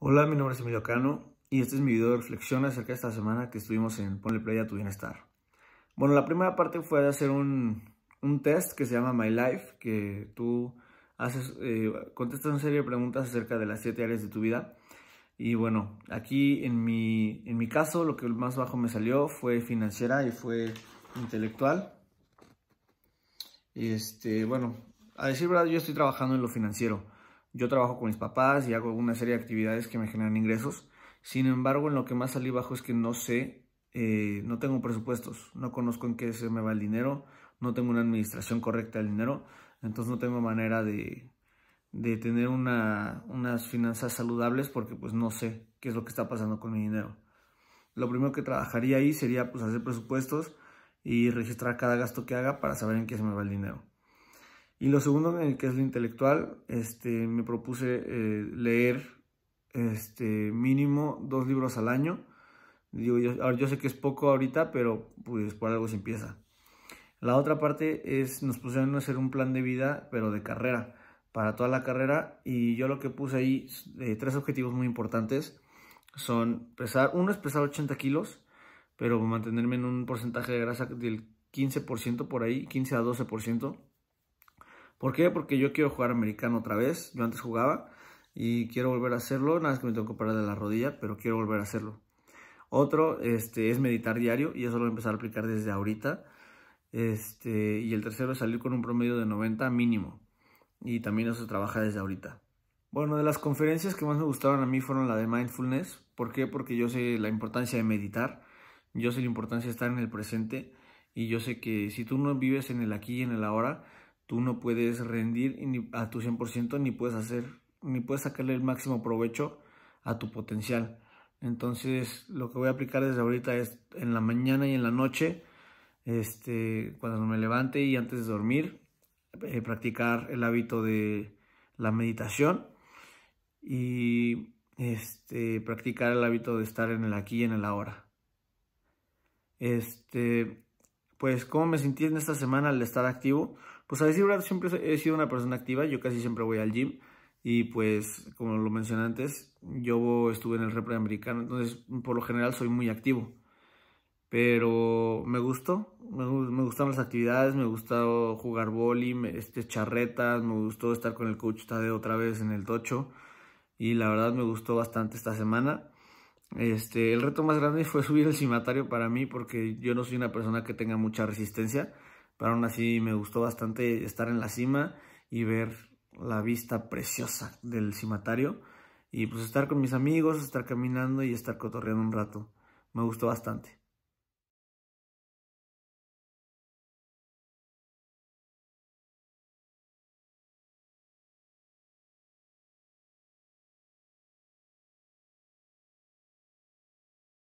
Hola, mi nombre es Emilio Cano y este es mi video de reflexión acerca de esta semana que estuvimos en Ponle Play a tu Bienestar. Bueno, la primera parte fue de hacer un, test que se llama My Life, que tú haces, eh, contestas una serie de preguntas acerca de las siete áreas de tu vida. Y bueno, aquí en mi, en mi caso lo que más bajo me salió fue financiera y fue intelectual. y Este, bueno, a decir verdad, yo estoy trabajando en lo financiero. Yo trabajo con mis papás y hago una serie de actividades que me generan ingresos. Sin embargo, en lo que más salí bajo es que no sé, eh, no tengo presupuestos, no conozco en qué se me va el dinero, no tengo una administración correcta del dinero, entonces no tengo manera de, tener unas finanzas saludables porque pues no sé qué es lo que está pasando con mi dinero. Lo primero que trabajaría ahí sería pues hacer presupuestos y registrar cada gasto que haga para saber en qué se me va el dinero. Y lo segundo, en el que es lo intelectual, este, me propuse eh, leer este, mínimo dos libros al año. Digo, yo, yo sé que es poco ahorita, pero pues por algo se empieza. La otra parte es, nos pusieron a hacer un plan de vida, pero de carrera, para toda la carrera. Y yo lo que puse ahí, eh, tres objetivos muy importantes, son pesar, uno es pesar 80 kilos, pero mantenerme en un porcentaje de grasa del 15% por ahí, 15 a 12%. ¿Por qué? Porque yo quiero jugar americano otra vez. Yo antes jugaba y quiero volver a hacerlo. Nada más que me tengo que de la rodilla, pero quiero volver a hacerlo. Otro este, es meditar diario y eso lo voy a empezar a aplicar desde ahorita. Este, y el tercero es salir con un promedio de 90 mínimo. Y también eso se trabaja desde ahorita. Bueno, de las conferencias que más me gustaron a mí fueron la de mindfulness. ¿Por qué? Porque yo sé la importancia de meditar, yo sé la importancia de estar en el presente y yo sé que si tú no vives en el aquí y en el ahora, tú no puedes rendir a tu 100% ni puedes hacer, ni puedes sacarle el máximo provecho a tu potencial. Entonces, lo que voy a aplicar desde ahorita es en la mañana y en la noche, este, cuando me levante y antes de dormir, eh, practicar el hábito de la meditación y este, practicar el hábito de estar en el aquí y en el ahora. Este, pues cómo me sentí en esta semana al estar activo. Pues a decir verdad, siempre he sido una persona activa, yo casi siempre voy al gym y pues como lo mencioné antes, yo estuve en el repre americano, entonces por lo general soy muy activo. Pero me gustó, me, gustaron las actividades, me gustó jugar boli, este, charretas, me gustó estar con el coach Tadeo otra vez en el tocho y la verdad me gustó bastante esta semana. Este, el reto más grande fue subir el cimatario para mí porque yo no soy una persona que tenga mucha resistencia, pero aún así me gustó bastante estar en la cima y ver la vista preciosa del cimatario y pues estar con mis amigos, estar caminando y estar cotorreando un rato. Me gustó bastante.